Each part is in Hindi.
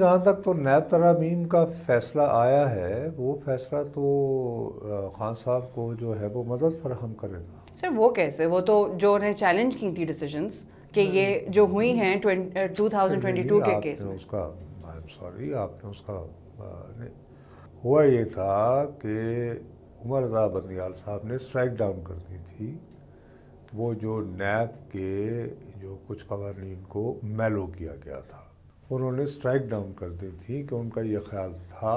जहाँ तक तो नैब तरामीम का फैसला आया है वो फैसला तो खान साहब को जो है वो मदद फरहम करेगा सर वो कैसे वो तो जो उन्हें चैलेंज की थी डिसीजन कि ये जो हुई हैं के केस में उसका आई एम सॉरी आपने उसका आ, हुआ ये था कि उमर रजा बंदियाल साहब ने स्ट्राइक डाउन कर दी थी वो जो नैब के जो कुछ कवानीन को मेलो किया गया था उन्होंने स्ट्राइक डाउन कर दी थी कि उनका ये ख्याल था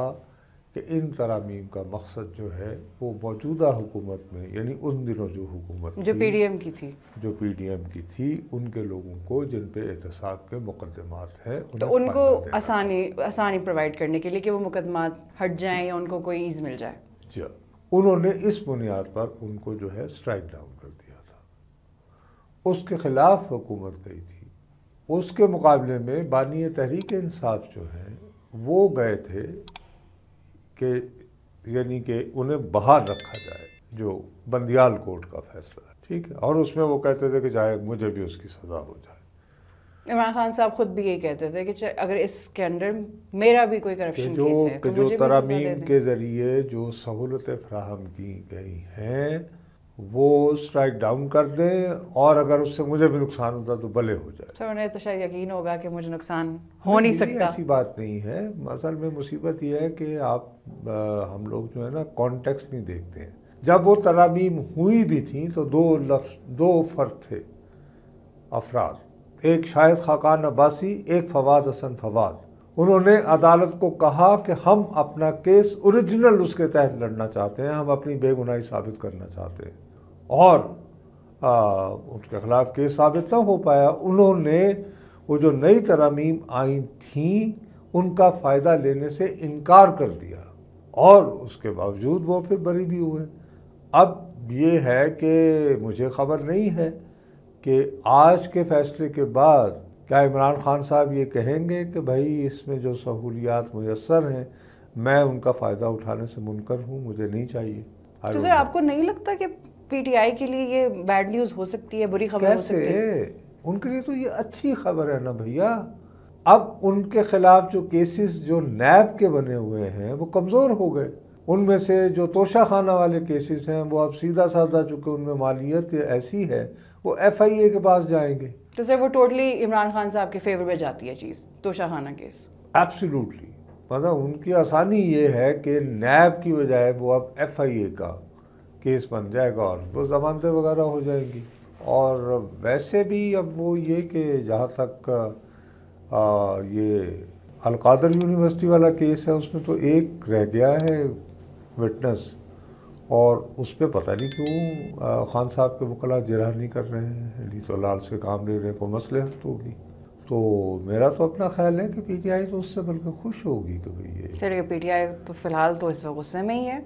कि इन तरामीम का मकसद जो है वो मौजूदा हुकूमत में यानी उन दिनों जो हुकूमत जो पी डी एम की थी जो पी डी एम की थी उनके लोगों को जिन पे एहतसाब के मुकदमात हैं तो उनको आसानी आसानी प्रोवाइड करने के लिए कि वो मुकदमात हट जाएं या उनको कोई ईज़ मिल जाए जी हाँ। उन्होंने इस बुनियाद पर उनको जो है स्ट्राइक डाउन कर दिया था उसके खिलाफ हुकूमत गई थी उसके मुकाबले में बानी तहरीक इंसाफ जो है वो गए थे कि यानी कि उन्हें बाहर रखा जाए जो बंदियाल कोर्ट का फैसला है ठीक है और उसमें वो कहते थे कि चाहे मुझे भी उसकी सज़ा हो जाए इमरान खान साहब खुद भी ये कहते थे कि अगर इसके अंडर मेरा भी कोई करप्शन जो केस है, तो जो तरामीम के ज़रिए जो सहूलतें फ्राहम की गई हैं वो स्ट्राइक डाउन कर दे और अगर उससे मुझे भी नुकसान होता तो भले हो जाए सर तो उन्हें तो शायद यकीन होगा कि मुझे नुकसान हो नहीं, नहीं सकता ऐसी बात नहीं है असल में मुसीबत यह है कि आप आ, हम लोग जो है ना कॉन्टेक्स्ट नहीं देखते हैं जब वो तरामीम हुई भी थी तो दो लफ्स दो फ़र्क थे अफराद एक शाहिद खाकान अब्बासी एक फवाद हसन फवाद उन्होंने अदालत को कहा कि हम अपना केस ओरिजिनल उसके तहत लड़ना चाहते हैं हम अपनी बेगुनाही साबित करना चाहते हैं और आ, उनके खिलाफ केस साबित ना हो पाया उन्होंने वो जो नई तरामीम आई थी उनका फ़ायदा लेने से इनकार कर दिया और उसके बावजूद वो फिर बरी भी हुए अब ये है कि मुझे खबर नहीं है कि आज के फैसले के बाद क्या इमरान खान साहब ये कहेंगे कि भाई इसमें जो सहूलियात मैसर हैं मैं उनका फ़ायदा उठाने से मुनकर हूँ मुझे नहीं चाहिए तो सर आपको नहीं लगता कि पीटीआई के लिए ये बैड न्यूज हो सकती है बुरी खबर हो सकती है उनके लिए तो ये अच्छी खबर है ना भैया अब उनके खिलाफ जो केसेस जो नैब के बने हुए हैं वो कमज़ोर हो गए उनमें से जो तोशा खाना वाले केसेस हैं वो अब सीधा साधा चूँकि उनमें मालियत ऐसी है वो एफ आई ए के पास जाएंगे तो सर वो टोटली इमरान खान साहब के फेवर में जाती है चीज़ तोशा खाना केस एब्सोल्युटली मतलब उनकी आसानी ये है कि नैब की बजाय वो अब एफ आई ए का केस बन जाएगा और वो जमानतें वगैरह हो जाएंगी और वैसे भी अब वो ये कि जहाँ तक आ, ये अलकादर यूनिवर्सिटी वाला केस है उसमें तो एक रह गया है विटनेस और उस पर पता नहीं क्यों खान साहब के वकला जरा नहीं कर रहे हैं अली तो लाल से काम ले रहे हैं को मसले तो होगी तो मेरा तो अपना ख्याल है कि पीटीआई तो उससे बल्कि खुश होगी कि भाई ये चलिए पीटीआई तो फिलहाल तो इस वक्त गुस्से में ही है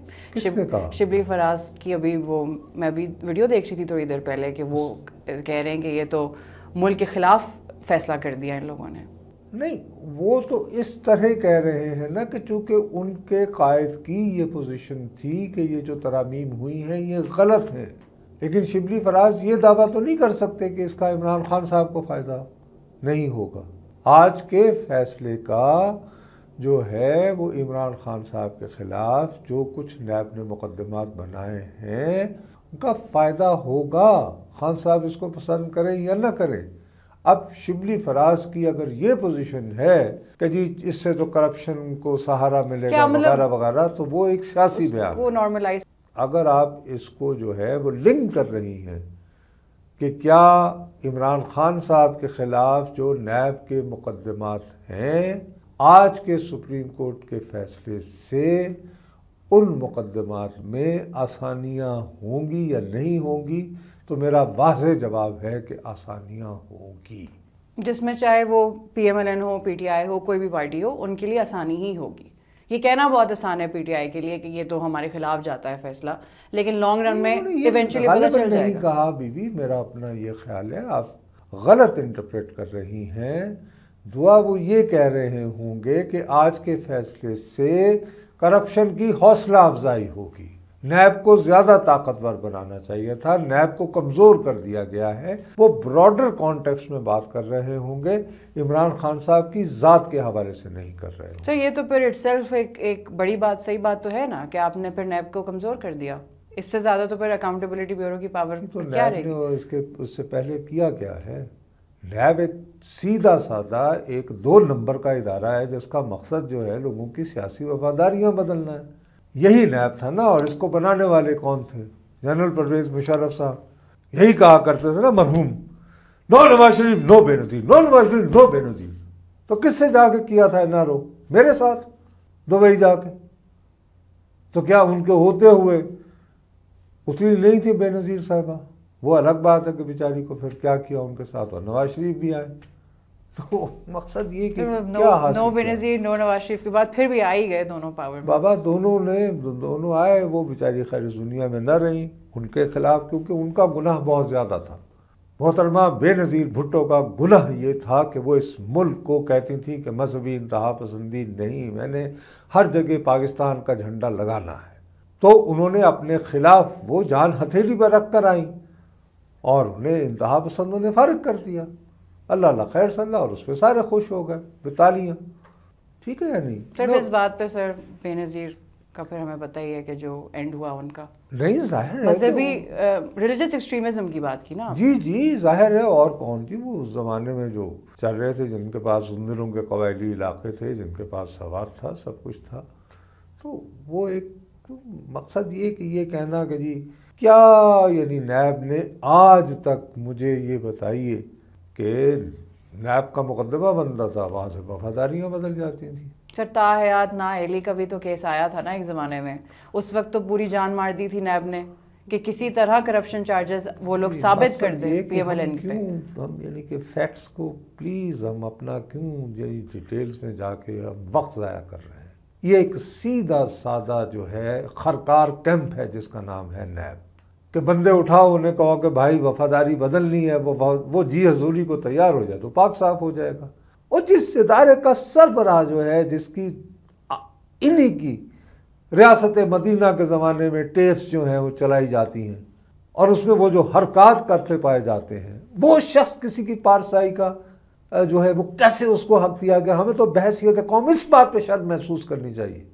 शिब, शिबली फराज की अभी वो मैं अभी वीडियो देख रही थी थोड़ी देर पहले कि वो कह रहे हैं कि ये तो मुल्क के ख़िलाफ़ फैसला कर दिया इन लोगों ने नहीं वो तो इस तरह कह रहे हैं ना कि चूंकि उनके कायद की ये पोजीशन थी कि ये जो तरामीम हुई हैं ये गलत है लेकिन शिबली फराज ये दावा तो नहीं कर सकते कि इसका इमरान खान साहब को फ़ायदा नहीं होगा आज के फैसले का जो है वो इमरान खान साहब के ख़िलाफ़ जो कुछ नैब ने मुकदमात बनाए हैं उनका फ़ायदा होगा खान साहब इसको पसंद करें या ना करें अब शिबली फराज की अगर ये पोजीशन है कि जी इससे तो करप्शन को सहारा मिलेगा मतलब वगैरह वगैरह तो वो एक सियासी बयान वो नॉर्मलाइज अगर आप इसको जो है वो लिंक कर रही हैं कि क्या इमरान खान साहब के ख़िलाफ़ जो नैब के मुकदमात हैं आज के सुप्रीम कोर्ट के फैसले से उन मुकदमात में आसानियाँ होंगी या नहीं होंगी तो मेरा वाज जवाब है कि आसानियाँ होंगी जिसमें चाहे वो पीएमएलएन हो पीटीआई हो कोई भी पार्टी हो उनके लिए आसानी ही होगी ये कहना बहुत आसान है पीटीआई के लिए कि ये तो हमारे खिलाफ जाता है फैसला लेकिन लॉन्ग रन में इवेंचुअली पता चल जाएगा कहा बीबी मेरा अपना ये ख्याल है आप गलत इंटरप्रेट कर रही हैं दुआ वो ये कह रहे होंगे कि आज के फैसले से करप्शन की हौसला अफजाई होगी नैब को ज़्यादा ताकतवर बनाना चाहिए था नैब को कमज़ोर कर दिया गया है वो ब्रॉडर कॉन्टेक्स में बात कर रहे होंगे इमरान खान साहब की ज़ात के हवाले से नहीं कर रहे सर तो ये तो फिर इट्सल्फ एक एक बड़ी बात सही बात तो है ना कि आपने फिर नैब को कमज़ोर कर दिया इससे ज़्यादा तो फिर अकाउंटेबिलिटी ब्यूरो की पावर तो तो इसके उससे पहले किया क्या है नैब एक सीधा साधा एक दो नंबर का इदारा है जिसका मकसद जो है लोगों की सियासी वफादारियाँ बदलना है यही नैब था ना और इसको बनाने वाले कौन थे जनरल परवेज मुशरफ साहब यही कहा करते थे ना मरहूम no Nawaz Sharif no Benazir no Nawaz Sharif no Benazir तो किससे जाके किया था ओ मेरे साथ दुबई जाके तो क्या उनके होते हुए उतनी नहीं थी बेनज़ीर साहबा वो अलग बात है कि बेचारी को फिर क्या किया उनके साथ और नवाज शरीफ भी आए तो मकसद ये कि क्या नो बेनज़ीर नो नवाज शरीफ के बाद फिर भी गए दोनों पावर बाबा दोनों ने दोनों आए वो बेचारी खैर दुनिया में न रहीं उनके खिलाफ क्योंकि उनका गुनाह बहुत ज़्यादा था मोहतरमा बेनज़ीर भुट्टो का ये था कि वो इस मुल्क को कहती थी कि मजहबी इंतहा पसंदी नहीं मैंने हर जगह पाकिस्तान का झंडा लगाना है तो उन्होंने अपने ख़िलाफ़ वो जान हथेली पर रख कर आई और उन्हें इंतहा पसंदों ने फारिग कर दिया अल्लाह अल्लाह खैर सल्ला और उस पर सारे खुश हो गए बतालियाँ ठीक है या नहीं सिर्फ इस बात पे सर बेनज़ीर का फिर हमें बताइए कि जो एंड हुआ उनका नहीं जाहिर है जब भी रिलीजियस एक्सट्रीमिज्म की बात की ना जी जी जाहिर है और कौन जी वो उस ज़माने में जो चल रहे थे जिनके पास उन दिनों के कबायली इलाके थे जिनके पास सवाब था सब कुछ था तो वो एक तो मकसद ये कि ये कहना कि जी क्या यानी नैब ने आज तक मुझे ये बताइए कि नैब का मुकदमा बनता था वहाँ से वफादारियाँ बदल जाती थी सर ना एली का भी तो केस आया था ना एक ज़माने में उस वक्त तो पूरी जान मार दी थी नैब ने कि किसी तरह करप्शन चार्जेस वो लोग साबित कर दें हम यानी कि फैक्ट्स को प्लीज़ हम अपना क्यों यानी डिटेल्स में जाके हम वक्त ज़ाया कर रहे हैं ये एक सीधा सादा जो है खरकार कैंप है जिसका नाम है नैब कि बंदे उठाओ उन्हें कहो कि भाई वफादारी बदलनी है वो वो जी हजूरी को तैयार हो जाए तो पाक साफ हो जाएगा और जिस इदारे का सरबराह जो है जिसकी इन्हीं की रियासत मदीना के ज़माने में टेप्स जो हैं वो चलाई जाती हैं और उसमें वो जो हरकत करते पाए जाते हैं वो शख्स किसी की पारसाई का जो है वो कैसे उसको हक दिया गया हमें तो बहसीत कौम इस बात पर शर्म महसूस करनी चाहिए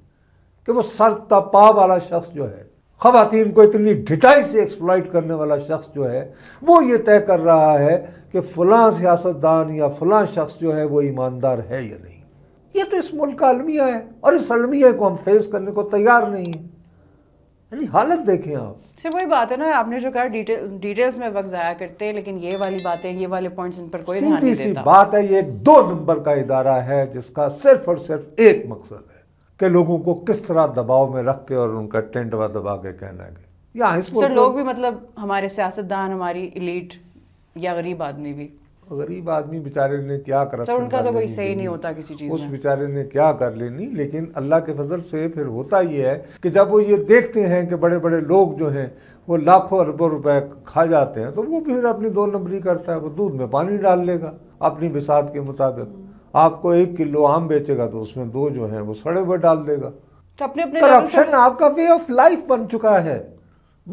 कि वो सर तपा वाला शख्स जो है खातन को इतनी ढिटाई से एक्सप्लाइट करने वाला शख्स जो है वो ये तय कर रहा है कि फ़लाँ सियासतदान या फ़लाँ शख्स जो है वो ईमानदार है या नहीं ये तो इस मुल्क का अलमिया है और इस अलमिया को हम फेस करने को तैयार नहीं है यानी हालत देखें आप सिर्फ वही बात है ना आपने जो कहा डिटेल डिटेल्स में वक्त ज़ाया करते हैं लेकिन ये वाली बातें ये वाले पॉइंट्स इन पर कोई सीधी सी बात है ये एक दो नंबर का इदारा है जिसका सिर्फ और सिर्फ एक मकसद है कि लोगों को किस तरह दबाव में रख के और उनका टेंट वा दबा के कहना है या इस सर लोग भी मतलब हमारे सियासतदान हमारी इलीट या गरीब आदमी भी गरीब आदमी बेचारे ने क्या कर सर उनका तो कोई सही नहीं होता किसी चीज़ उस बेचारे ने क्या कर लेनी लेकिन अल्लाह के फजल से फिर होता ये है कि जब वो ये देखते हैं कि बड़े बड़े लोग जो हैं वो लाखों अरबों रुपए खा जाते हैं तो वो फिर अपनी दो नंबरी करता है वो दूध में पानी डाल लेगा अपनी विसात के मुताबिक आपको एक किलो आम बेचेगा तो उसमें दो जो है वो सड़े हुए डाल देगा तो अपने अपने करप्शन आपका वे ऑफ लाइफ बन चुका है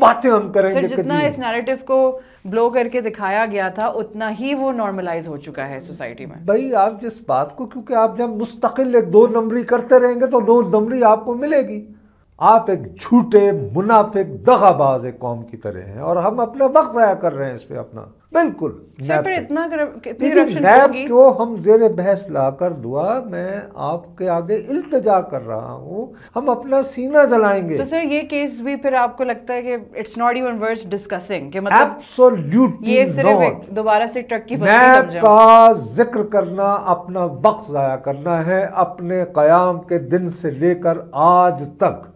बातें हम करेंगे जितना इस नैरेटिव को ब्लो करके दिखाया गया था उतना ही वो नॉर्मलाइज हो चुका है सोसाइटी में भाई आप जिस बात को क्योंकि आप जब मुस्तकिल एक दो नंबरी करते रहेंगे तो दो नंबरी आपको मिलेगी आप एक झूठे मुनाफिक दगाबाज एक कौम की तरह हैं और हम अपना वक्त ज़ाया कर रहे हैं इस पर अपना बिल्कुल सर नैब को हम जेर बहस लाकर दुआ मैं आपके आगे इल्तजा कर रहा हूँ हम अपना सीना जलाएंगे तो सर ये केस भी फिर आपको लगता है कि it's not even worth discussing कि मतलब एब्सोल्युटली ये सिर्फ दोबारा से ट्रक की नैब का जिक्र करना अपना वक्त जाया करना है अपने कयाम के दिन से लेकर आज तक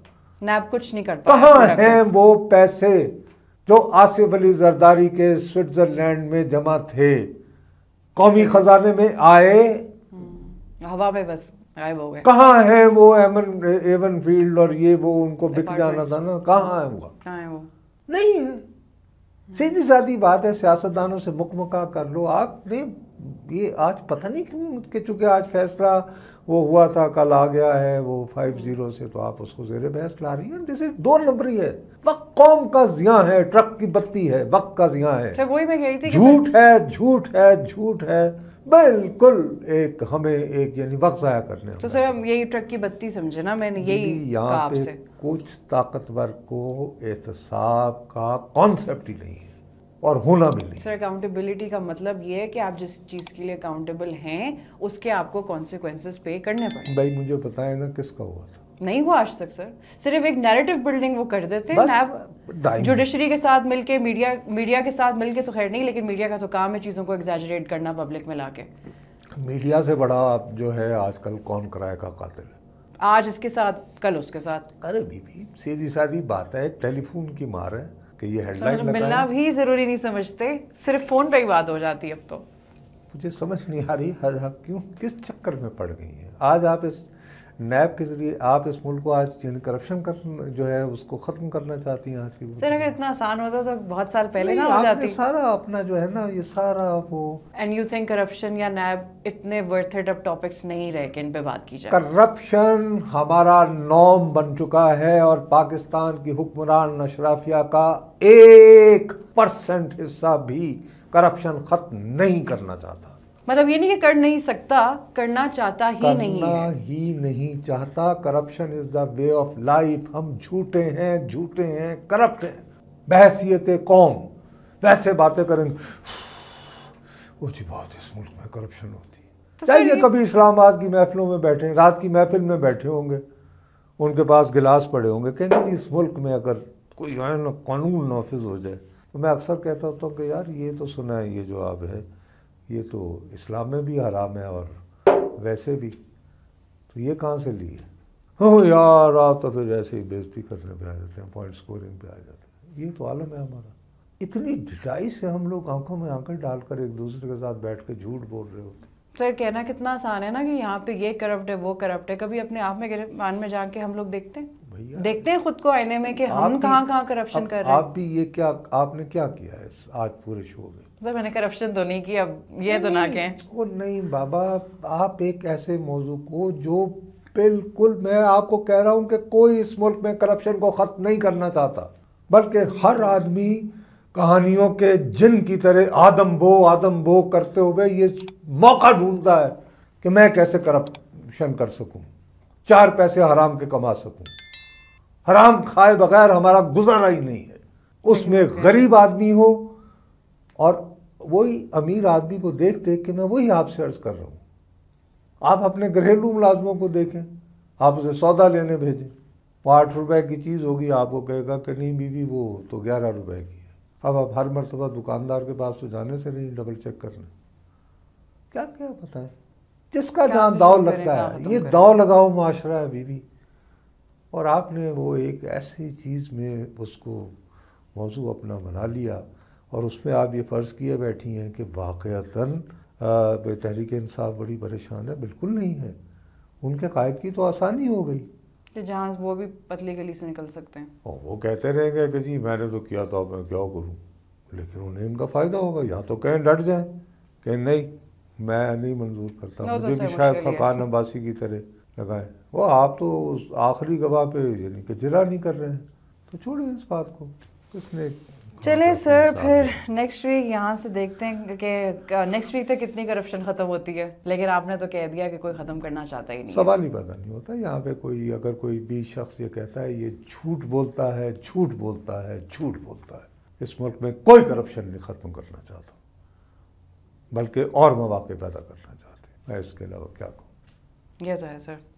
नैब कुछ नहीं करता कहाँ हैं वो पैसे जो आसिफ अली जरदारी के स्विट्ज़रलैंड में जमा थे कौमी हम्म। खजाने में आए हम्म। हवा में बस गायब हो गए कहाँ है वो एमन एवन फील्ड और ये वो उनको बिक जाना था ना कहाँ है वो कहाँ है वो नहीं है सीधी साधी बात है सियासतदानों से मुकमका कर लो आप नहीं ये आज पता नहीं क्यों कि चूँकि आज फैसला वो हुआ था कल आ गया है वो फाइव ज़ीरो से तो आप उसको जेर बहस ला रही हैं जैसे दो नंबरी है वक्त कौम का जिया है ट्रक की बत्ती है वक्त का जिया है अच्छा, वही मैं कही थी झूठ है झूठ है झूठ है बिल्कुल एक हमें एक यानी वक्त ज़ाया करने तो सर हम यही ट्रक की बत्ती समझे ना मैंने यही यहाँ पे कुछ ताकतवर को एहतसाब का कॉन्सेप्ट ही नहीं है और होना भी नहीं सर अकाउंटेबिलिटी का मतलब ये है कि आप जिस चीज़ के लिए अकाउंटेबल हैं उसके आपको कॉन्सिक्वेंसेस पे करने पड़े भाई मुझे पता है ना किसका हुआ था नहीं हुआ आज तक सर सिर्फ एक नैरेटिव बिल्डिंग वो कर देते हैं जुडिशरी के साथ मिलके मीडिया मीडिया के साथ मिलके तो खैर नहीं लेकिन मीडिया का तो काम है चीज़ों को एग्जैजरेट करना पब्लिक में लाके मीडिया से बड़ा आप जो है आजकल कौन कराए का कातिल है आज इसके साथ कल उसके साथ अरे बीबी सीधी साधी बात है टेलीफोन की मार है कि ये हेडलाइन तो मतलब मिलना भी ज़रूरी नहीं समझते सिर्फ फ़ोन पर ही बात हो जाती है अब तो मुझे समझ नहीं आ रही आज आप क्यों किस चक्कर में पड़ गई हैं आज आप इस नैब के जरिए आप इस मुल्क को आज जिन करप्शन कर जो है उसको ख़त्म करना चाहती हैं आज की सर अगर इतना आसान होता तो बहुत साल पहले ना हो जाती सारा अपना जो है ना ये सारा वो एंड यू थिंक करप्शन या नैब इतने वर्थ इट अप टॉपिक्स नहीं रहे कि इन पे बात की जाए करप्शन हमारा नॉम बन चुका है और पाकिस्तान की हुक्मरान अशराफिया का एक परसेंट हिस्सा भी करप्शन ख़त्म नहीं करना चाहता मतलब ये नहीं कि कर नहीं सकता करना चाहता ही करना नहीं करना ही नहीं चाहता corruption is the way of life हम झूठे हैं झूठे हैं करप्ट हैं बहसीत कौम वैसे बातें करें बहुत इस मुल्क में करप्शन होती है तो चाहिए कभी इस्लामाबाद की महफिलों में बैठे रात की महफिल में बैठे होंगे उनके पास गिलास पड़े होंगे कहेंगे इस मुल्क में अगर कोई कानून नाफिज हो जाए तो मैं अक्सर कहता होता हूँ कि यार ये तो सुना है ये जो आप है ये तो इस्लाम में भी हराम है और वैसे भी तो ये कहाँ से है हो हाँ, यार आप तो फिर ऐसे ही बेजती करने पे आ जाते हैं पॉइंट स्कोरिंग पे आ जाते हैं ये तो आलम है हमारा इतनी डिटाई से हम लोग आंखों में आंखें डालकर एक दूसरे के साथ बैठ के झूठ बोल रहे होते हैं सर तो कहना कितना आसान है ना कि यहाँ पे ये करप्ट है वो करप्ट है कभी अपने आप में मान में जाके हम लोग देखते हैं देखते हैं खुद को आईने में कि हम कहाँ कहाँ करप्शन कर रहे हैं आप भी ये क्या आपने क्या किया है आज पूरे शो में तो मैंने करप्शन तो नहीं किया ये तो ना कहें वो नहीं बाबा आप एक ऐसे मौजू को जो बिल्कुल मैं आपको कह रहा हूँ कि कोई इस मुल्क में करप्शन को ख़त्म नहीं करना चाहता बल्कि हर आदमी कहानियों के जिन की तरह आदम बो आदम बो करते हुए ये मौका ढूंढता है कि मैं कैसे करप्शन कर सकूं चार पैसे हराम के कमा सकूं हराम खाए बगैर हमारा गुजारा ही नहीं है उसमें गरीब आदमी हो और वही अमीर आदमी को देख देख के मैं वही आपसे अर्ज़ कर रहा हूँ आप अपने घरेलू मुलाजमों को देखें आप उसे सौदा लेने भेजें वो आठ रुपए की चीज़ होगी आपको कहेगा कि नहीं बीबी वो तो ग्यारह रुपए की है अब आप हर मरतबा दुकानदार के पास तो जाने से नहीं डबल चेक करने क्या क्या बताएं जिसका जहाँ दाव लगता है तो ये दाव लगाओ माशरा है बीबी और आपने वो एक ऐसी चीज़ में उसको मौजू अपना बना लिया और उसमें आप ये फ़र्ज़ किए बैठी हैं कि वाक़ता तहरीक इंसाफ बड़ी परेशान है बिल्कुल नहीं है उनके कायद की तो आसानी हो गई तो जहाँ वो भी पतली गली से निकल सकते हैं और वो कहते रहेंगे कि जी मैंने तो किया तो मैं क्या करूँ लेकिन उन्हें उनका फ़ायदा होगा या तो कहें डट जाए कहें नहीं मैं नहीं मंजूर करता तो मुझे भी शायद फ़कान अब्बासी की तरह लगाएं वो आप तो उस आखिरी गवाह पे यानी कि जिला नहीं कर रहे हैं तो छोड़ें इस बात को किसने चलिए सर फिर नेक्स्ट वीक यहाँ से देखते हैं कि नेक्स्ट वीक तक कितनी करप्शन खत्म होती है लेकिन आपने तो कह दिया कि कोई ख़त्म करना चाहता ही नहीं सवाल ही पैदा नहीं होता यहाँ पे कोई अगर कोई भी शख्स ये कहता है ये झूठ बोलता है झूठ बोलता है झूठ बोलता है इस मुल्क में कोई करप्शन नहीं ख़त्म करना चाहता बल्कि और मौाक़े पैदा करना चाहते मैं इसके अलावा क्या कहूँ यह तो है सर